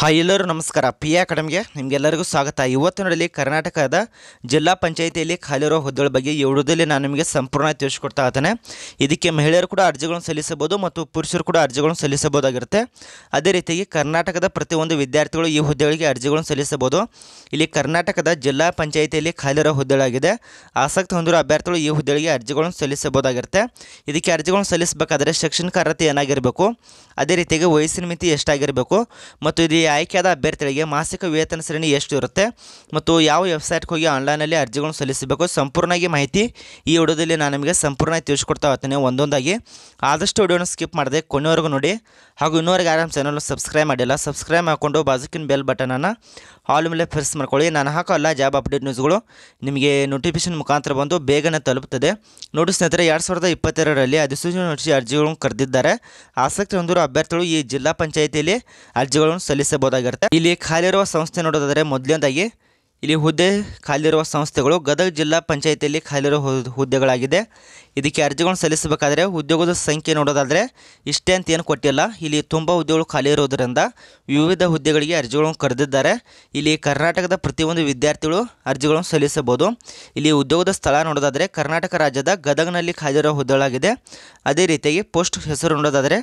hi ಎಲ್ಲರೂ ನಮಸ್ಕಾರ P A ಅಕಾಡೆಮಿಗೆ ನಿಮಗೆಲ್ಲರಿಗೂ ಸ್ವಾಗತ ಇವತ್ತಿನಲ್ಲಿ ಕರ್ನಾಟಕದ ಜಿಲ್ಲಾ ಪಂಚಾಯಿತಿಯಲ್ಲಿ ಖಾಲಿರೋ ಹುದ್ದೆಗಳ ಬಗ್ಗೆ ಇವುದಲ್ಲಿ ನಾನು ನಿಮಗೆ ಸಂಪೂರ್ಣ ತಿಳಿಸ್ಕೊಡ್ತಾ ಇದ್ದೇನೆ ಇದಕ್ಕೆ ಮಹಿಳೆಯರು ಕೂಡ ಅರ್ಜಿಗಳನ್ನು ಸಲ್ಲಿಸಬಹುದು ಮತ್ತು ಪುರುಷರು ಕೂಡ ಅರ್ಜಿಗಳನ್ನು ಸಲ್ಲಿಸಬಹುದಾಗಿರುತ್ತೆ ಅದೇ ರೀತಿಯಾಗಿ ಕರ್ನಾಟಕದ ಪ್ರತಿಯೊಂದು ವಿದ್ಯಾರ್ಥಿಗಳು ಈ ಹುದ್ದೆಗಳಿಗೆ ಅರ್ಜಿಗಳನ್ನು ಸಲ್ಲಿಸಬಹುದು ಇಲ್ಲಿ ಕರ್ನಾಟಕದ ಜಿಲ್ಲಾ ಪಂಚಾಯಿತಿಯಲ್ಲಿ ಖಾಲಿರೋ ಹುದ್ದೆಗಳಾಗಿದೆ ಆಸಕ್ತಿ ಹೊಂದಿರುವ ಅಭ್ಯರ್ಥಿಗಳು ಈ ಹುದ್ದೆಗಳಿಗೆ ಅರ್ಜಿಗಳನ್ನು ಸಲ್ಲಿಸಬಹುದಾಗಿರುತ್ತೆ ಇದಕ್ಕೆ ಅರ್ಜಿಗಳನ್ನು ಸಲ್ಲಿಸಬೇಕಾದರೆ ಶೈಕ್ಷಣಿಕ ಅರ್ಹತೆ ಏನಾಗಿರಬೇಕು ಅದೇ ರೀತಿಯಾಗಿ ವಯಸ್ಸಿನ ಮಿತಿ ಎಷ್ಟಾಗಿರಬೇಕು ಮತ್ತು ಇದು ಇಲ್ಲಿ ಆಯ್ಕೆಯಾದ ಅಭ್ಯರ್ಥಿಗಳಿಗೆ ಮಾಸಿಕ ವೇತನ ಶ್ರೇಣಿ ಎಷ್ಟು ಇರುತ್ತೆ ಮತ್ತು ಯಾವ ವೆಬ್ಸೈಟ್ಗೆ ಹೋಗಿ ಆನ್ಲೈನಲ್ಲಿ ಅರ್ಜಿಗಳನ್ನು ಸಲ್ಲಿಸಬೇಕು ಸಂಪೂರ್ಣವಾಗಿ ಮಾಹಿತಿ ಈ ವಿಡಿಯೋದಲ್ಲಿ ನಾನು ನಿಮಗೆ ಸಂಪೂರ್ಣವಾಗಿ ತಿಳಿಸ್ಕೊಡ್ತಾ ಹೋಗ್ತೇನೆ ಒಂದೊಂದಾಗಿ ಆದಷ್ಟು ವಿಡಿಯೋನ ಸ್ಕಿಪ್ ಮಾಡಿದೆ ಕೊನೆಯವರೆಗೂ ನೋಡಿ ಹಾಗೂ ಇನ್ನೂವರೆಗೆ ಆರಾಮ್ ಚಾನಲ್ ಸಬ್ಸ್ಕ್ರೈಬ್ ಮಾಡಿಲ್ಲ ಸಬ್ಸ್ಕ್ರೈಬ್ ಮಾಡಿಕೊಂಡು ಬಾಜುಕಿನ ಬೆಲ್ ಬಟನನ್ನು ಹಾಲ್ ಮೇಲೆ ಪ್ರೆಸ್ ಮಾಡ್ಕೊಳ್ಳಿ ನಾನು ಹಾಕೋ ಎಲ್ಲ ಜಾಬ್ ಅಪ್ಡೇಟ್ ನ್ಯೂಸ್ಗಳು ನಿಮಗೆ ನೋಟಿಫಿಕೇಶನ್ ಮುಖಾಂತರ ಬಂದು ಬೇಗನೆ ತಲುಪುತ್ತದೆ ನೋಡಿ ಸ್ನೇಹಿತರೆ ಎರಡು ಸಾವಿರದ ಇಪ್ಪತ್ತೆರಡರಲ್ಲಿ ಅಧಿಸೂಚನೆ ನಡೆಸಿ ಅರ್ಜಿಗಳನ್ನು ಕರೆದಿದ್ದಾರೆ ಆಸಕ್ತಿ ಹೊಂದಿರುವ ಅಭ್ಯರ್ಥಿಗಳು ಈ ಜಿಲ್ಲಾ ಪಂಚಾಯಿತಿಯಲ್ಲಿ ಅರ್ಜಿಗಳನ್ನು ಸಲ್ಲಿಸಿ ಗಮನಿಸಬಹುದಾಗಿರುತ್ತೆ ಇಲ್ಲಿ ಖಾಲಿರುವ ಸಂಸ್ಥೆ ನೋಡೋದಾದರೆ ಮೊದಲನೇದಾಗಿ ಇಲ್ಲಿ ಹುದ್ದೆ ಖಾಲಿರುವ ಸಂಸ್ಥೆಗಳು ಗದಗ ಜಿಲ್ಲಾ ಪಂಚಾಯಿತಿಯಲ್ಲಿ ಖಾಲಿರುವ ಹುದ್ದೆಗಳಾಗಿದೆ ಇದಕ್ಕೆ ಅರ್ಜಿಗಳನ್ನು ಸಲ್ಲಿಸಬೇಕಾದ್ರೆ ಉದ್ಯೋಗದ ಸಂಖ್ಯೆ ನೋಡೋದಾದರೆ ಇಷ್ಟೇ ಅಂತ ಏನು ಕೊಟ್ಟಿಲ್ಲ ಇಲ್ಲಿ ತುಂಬ ಹುದ್ದೆಗಳು ಖಾಲಿ ಇರೋದರಿಂದ ವಿವಿಧ ಹುದ್ದೆಗಳಿಗೆ ಅರ್ಜಿಗಳನ್ನು ಕರೆದಿದ್ದಾರೆ ಇಲ್ಲಿ ಕರ್ನಾಟಕದ ಪ್ರತಿಯೊಂದು ವಿದ್ಯಾರ್ಥಿಗಳು ಅರ್ಜಿಗಳನ್ನು ಸಲ್ಲಿಸಬಹುದು ಇಲ್ಲಿ ಉದ್ಯೋಗದ ಸ್ಥಳ ನೋಡೋದಾದರೆ ಕರ್ನಾಟಕ ರಾಜ್ಯದ ಗದಗನಲ್ಲಿ ಖಾಲಿರೋ ಹುದ್ದೆಗಳಾಗಿದೆ ಅದೇ ರೀತಿಯಾಗಿ ಪೋಸ್ಟ್ ಹೆಸರು ನೋಡೋದಾದರೆ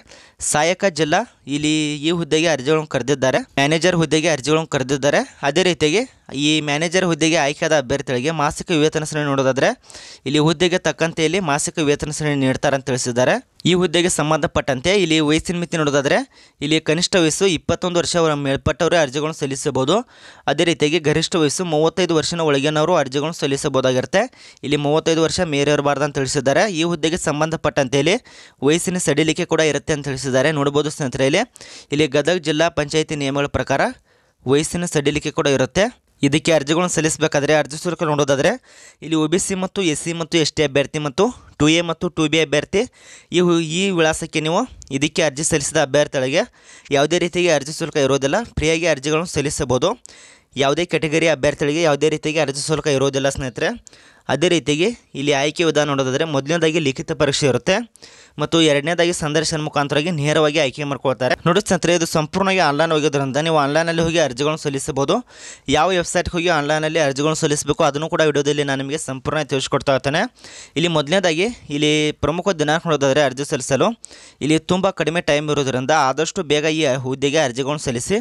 ಸಹಾಯಕ ಜಿಲ್ಲಾ ಇಲ್ಲಿ ಈ ಹುದ್ದೆಗೆ ಅರ್ಜಿಗಳನ್ನು ಕರೆದಿದ್ದಾರೆ ಮ್ಯಾನೇಜರ್ ಹುದ್ದೆಗೆ ಅರ್ಜಿಗಳನ್ನು ಕರೆದಿದ್ದಾರೆ ಅದೇ ರೀತಿಯಾಗಿ ಈ ಮ್ಯಾನೇಜರ್ ಹುದ್ದೆಗೆ ಆಯ್ಕೆಯಾದ ಅಭ್ಯರ್ಥಿಗಳಿಗೆ ಮಾಸಿಕ ವೇತನ ಸಮಯ ನೋಡೋದಾದರೆ ಇಲ್ಲಿ ಹುದ್ದೆಗೆ ತಕ್ಕಂತೆ ಇಲ್ಲಿ ಮಾ ಮಾಸಿಕ ವೇತನ ಶ್ರೇಣಿ ಅಂತ ತಿಳಿಸಿದ್ದಾರೆ ಈ ಹುದ್ದೆಗೆ ಸಂಬಂಧಪಟ್ಟಂತೆ ಇಲ್ಲಿ ವಯಸ್ಸಿನ ಮಿತಿ ನೋಡೋದಾದರೆ ಇಲ್ಲಿ ಕನಿಷ್ಠ ವಯಸ್ಸು ಇಪ್ಪತ್ತೊಂದು ವರ್ಷ ಮೇಲ್ಪಟ್ಟವರೇ ಅರ್ಜಿಗಳನ್ನು ಸಲ್ಲಿಸಬಹುದು ಅದೇ ರೀತಿಯಾಗಿ ಗರಿಷ್ಠ ವಯಸ್ಸು ಮೂವತ್ತೈದು ವರ್ಷನ ಒಳಗಿನವರು ಅರ್ಜಿಗಳನ್ನು ಸಲ್ಲಿಸಬಹುದಾಗಿರುತ್ತೆ ಇಲ್ಲಿ ಮೂವತ್ತೈದು ವರ್ಷ ಮೇರಿರಬಾರ್ದು ಅಂತ ತಿಳಿಸಿದ್ದಾರೆ ಈ ಹುದ್ದೆಗೆ ಸಂಬಂಧಪಟ್ಟಂತೆ ಇಲ್ಲಿ ವಯಸ್ಸಿನ ಸಡಿಲಿಕೆ ಕೂಡ ಇರುತ್ತೆ ಅಂತ ತಿಳಿಸಿದ್ದಾರೆ ನೋಡ್ಬೋದು ಸ್ನೇಹಿತರೆ ಇಲ್ಲಿ ಗದಗ ಜಿಲ್ಲಾ ಪಂಚಾಯಿತಿ ನಿಯಮಗಳ ಪ್ರಕಾರ ವಯಸ್ಸಿನ ಸಡಿಲಿಕೆ ಕೂಡ ಇರುತ್ತೆ ಇದಕ್ಕೆ ಅರ್ಜಿಗಳನ್ನು ಸಲ್ಲಿಸಬೇಕಾದ್ರೆ ಅರ್ಜಿ ಶುಲ್ಕ ನೋಡೋದಾದರೆ ಇಲ್ಲಿ ಒ ಬಿ ಸಿ ಮತ್ತು ಎಸ್ ಸಿ ಮತ್ತು ಎಸ್ ಟಿ ಅಭ್ಯರ್ಥಿ ಮತ್ತು ಟು ಎ ಮತ್ತು ಟು ಬಿ ಅಭ್ಯರ್ಥಿ ಈ ಈ ವಿಳಾಸಕ್ಕೆ ನೀವು ಇದಕ್ಕೆ ಅರ್ಜಿ ಸಲ್ಲಿಸಿದ ಅಭ್ಯರ್ಥಿಗಳಿಗೆ ಯಾವುದೇ ರೀತಿಯಾಗಿ ಅರ್ಜಿ ಶುಲ್ಕ ಇರೋದಿಲ್ಲ ಫ್ರೀಯಾಗಿ ಅರ್ಜಿಗಳನ್ನು ಸಲ್ಲಿಸಬಹುದು ಯಾವುದೇ ಕ್ಯಾಟಗರಿ ಅಭ್ಯರ್ಥಿಗಳಿಗೆ ಯಾವುದೇ ರೀತಿಯಾಗಿ ಅರ್ಜಿ ಶುಲ್ಕ ಇರೋದಿಲ್ಲ ಸ್ನೇಹಿತರೆ ಅದೇ ರೀತಿಯಾಗಿ ಇಲ್ಲಿ ಆಯ್ಕೆ ವಿಧಾನ ನೋಡೋದಾದರೆ ಮೊದಲನೇದಾಗಿ ಲಿಖಿತ ಪರೀಕ್ಷೆ ಇರುತ್ತೆ ಮತ್ತು ಎರಡನೇದಾಗಿ ಸಂದರ್ಶನ ಮುಖಾಂತರವಾಗಿ ನೇರವಾಗಿ ಆಯ್ಕೆ ಮಾಡ್ಕೊಳ್ತಾರೆ ನೋಡಿ ಸ್ನೇಹಿತರೆ ಇದು ಸಂಪೂರ್ಣವಾಗಿ ಆನ್ಲೈನ್ ಹೋಗಿದ್ರಿಂದ ನೀವು ಆನ್ಲೈನಲ್ಲಿ ಹೋಗಿ ಅರ್ಜಿಗಳನ್ನು ಸಲ್ಲಿಸಬಹುದು ಯಾವ ವೆಬ್ಸೈಟ್ಗೆ ಹೋಗಿ ಆನ್ಲೈನಲ್ಲಿ ಅರ್ಜಿಗಳನ್ನು ಸಲ್ಲಿಸಬೇಕು ಅದನ್ನು ಕೂಡ ವಿಡಿಯೋದಲ್ಲಿ ನಾನು ನಿಮಗೆ ಸಂಪೂರ್ಣ ತಿಳಿಸ್ಕೊಡ್ತಾ ಇರ್ತೇನೆ ಇಲ್ಲಿ ಮೊದಲನೇದಾಗಿ ಇಲ್ಲಿ ಪ್ರಮುಖ ದಿನಾಂಕ ನೋಡೋದಾದರೆ ಅರ್ಜಿ ಸಲ್ಲಿಸಲು ಇಲ್ಲಿ ತುಂಬ ಕಡಿಮೆ ಟೈಮ್ ಇರೋದರಿಂದ ಆದಷ್ಟು ಬೇಗ ಈ ಹುದ್ದೆಗೆ ಅರ್ಜಿಗಳನ್ನು ಸಲ್ಲಿಸಿ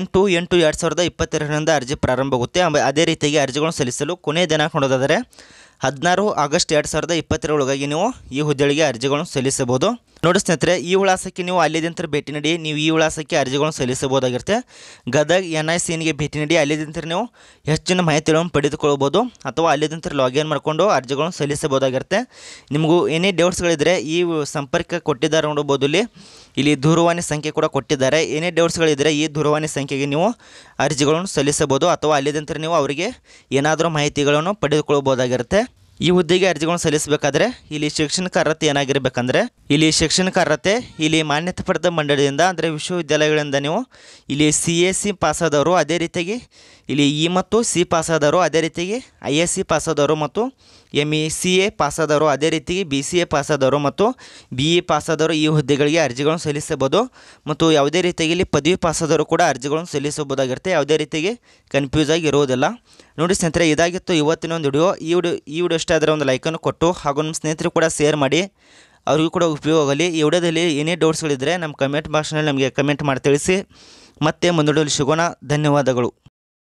ಎಂಟು ಎಂಟು ಎರಡು ಸಾವಿರದ ಇಪ್ಪತ್ತೆರಡರಿಂದ ಅರ್ಜಿ ಪ್ರಾರಂಭವಾಗುತ್ತೆ ಅದೇ ರೀತಿಯಾಗಿ ಅರ್ಜಿಗಳನ್ನು ಸಲ್ಲಿಸಲು ಕೊನೆಯ ದಿನಾಂಕ ನೋಡೋದಾದರೆ ಹದಿನಾರು ಆಗಸ್ಟ್ ಎರಡು ಸಾವಿರದ ಇಪ್ಪತ್ತರೊಳಗಾಗಿ ನೀವು ಈ ಹುದ್ದೆಗಳಿಗೆ ಅರ್ಜಿಗಳನ್ನು ಸಲ್ಲಿಸಬಹುದು ನೋಡಿ ಸ್ನೇಹಿತರೆ ಈ ವಿಳಾಸಕ್ಕೆ ನೀವು ಅಲ್ಲಿದಿಂತರ ಭೇಟಿ ನೀಡಿ ನೀವು ಈ ವಿಳಾಸಕ್ಕೆ ಅರ್ಜಿಗಳನ್ನು ಸಲ್ಲಿಸಬಹುದಾಗಿರುತ್ತೆ ಗದಗ ಎನ್ ಐ ಸಿನಿಗೆ ಭೇಟಿ ನೀಡಿ ಅಲ್ಲಿದಿಂತರ ನೀವು ಹೆಚ್ಚಿನ ಮಾಹಿತಿಗಳನ್ನು ಪಡೆದುಕೊಳ್ಬೋದು ಅಥವಾ ಅಲ್ಲಿದಿಂತರ ಲಾಗಿನ್ ಮಾಡಿಕೊಂಡು ಅರ್ಜಿಗಳನ್ನು ಸಲ್ಲಿಸಬಹುದಾಗಿರುತ್ತೆ ನಿಮಗೂ ಏನೇ ಡೌಟ್ಸ್ಗಳಿದ್ದರೆ ಈ ಸಂಪರ್ಕ ಕೊಟ್ಟಿದ್ದಾರೆ ನೋಡಬಹುದು ಇಲ್ಲಿ ಇಲ್ಲಿ ದೂರವಾಣಿ ಸಂಖ್ಯೆ ಕೂಡ ಕೊಟ್ಟಿದ್ದಾರೆ ಏನೇ ಡೌಟ್ಸ್ಗಳಿದ್ದರೆ ಈ ದೂರವಾಣಿ ಸಂಖ್ಯೆಗೆ ನೀವು ಅರ್ಜಿಗಳನ್ನು ಸಲ್ಲಿಸಬಹುದು ಅಥವಾ ಅಲ್ಲಿದಂತರ ನೀವು ಅವರಿಗೆ ಏನಾದರೂ ಮಾಹಿತಿಗಳನ್ನು ಪಡೆದುಕೊಳ್ಬೋದಾಗಿರುತ್ತೆ ಈ ಹುದ್ದೆಗೆ ಅರ್ಜಿಗಳನ್ನು ಸಲ್ಲಿಸಬೇಕಾದ್ರೆ ಇಲ್ಲಿ ಶೈಕ್ಷಣಿಕ ಅರ್ಹತೆ ಏನಾಗಿರಬೇಕಂದ್ರೆ ಇಲ್ಲಿ ಶೈಕ್ಷಣಿಕ ಅರ್ಹತೆ ಇಲ್ಲಿ ಮಾನ್ಯತೆ ಪಡೆದ ಮಂಡಳಿಯಿಂದ ಅಂದರೆ ವಿಶ್ವವಿದ್ಯಾಲಯಗಳಿಂದ ನೀವು ಇಲ್ಲಿ ಸಿ ಎ ಸಿ ಪಾಸಾದವರು ಅದೇ ರೀತಿಯಾಗಿ ಇಲ್ಲಿ ಇ ಮತ್ತು ಸಿ ಪಾಸಾದವರು ಅದೇ ರೀತಿಗೆ ಐ ಎಸ್ ಸಿ ಪಾಸಾದವರು ಮತ್ತು ಎಮ್ ಇ ಸಿ ಎ ಪಾಸಾದವರು ಅದೇ ರೀತಿಗೆ ಬಿ ಸಿ ಎ ಪಾಸಾದವರು ಮತ್ತು ಬಿ ಇ ಪಾಸಾದವರು ಈ ಹುದ್ದೆಗಳಿಗೆ ಅರ್ಜಿಗಳನ್ನು ಸಲ್ಲಿಸಬಹುದು ಮತ್ತು ಯಾವುದೇ ರೀತಿಯಾಗಿ ಇಲ್ಲಿ ಪದವಿ ಪಾಸಾದವರು ಕೂಡ ಅರ್ಜಿಗಳನ್ನು ಸಲ್ಲಿಸಬಹುದಾಗಿರುತ್ತೆ ಯಾವುದೇ ರೀತಿಗೆ ಕನ್ಫ್ಯೂಸ್ ಆಗಿರುವುದಿಲ್ಲ ನೋಡಿ ಸ್ನೇಹಿತರೆ ಇದಾಗಿತ್ತು ಇವತ್ತಿನ ಒಂದು ವಿಡಿಯೋ ಈ ವಿಡಿಯೋ ಈ ವಿಡಿಯೋ ಇಷ್ಟ ಆದರೆ ಒಂದು ಲೈಕನ್ನು ಕೊಟ್ಟು ಹಾಗೂ ನಮ್ಮ ಸ್ನೇಹಿತರು ಕೂಡ ಶೇರ್ ಮಾಡಿ ಅವ್ರಿಗೂ ಕೂಡ ಉಪಯೋಗ ಆಗಲಿ ಈ ವಿಡಿಯೋದಲ್ಲಿ ಏನೇ ಡೌಟ್ಸ್ಗಳಿದ್ದರೆ ನಮ್ಮ ಕಮೆಂಟ್ ಬಾಕ್ಸ್ನಲ್ಲಿ ನಮಗೆ ಕಮೆಂಟ್ ಮಾಡಿ ತಿಳಿಸಿ ಮತ್ತೆ ಮುಂದೂಡಲು ಸಿಗೋಣ ಧನ್ಯವಾದಗಳು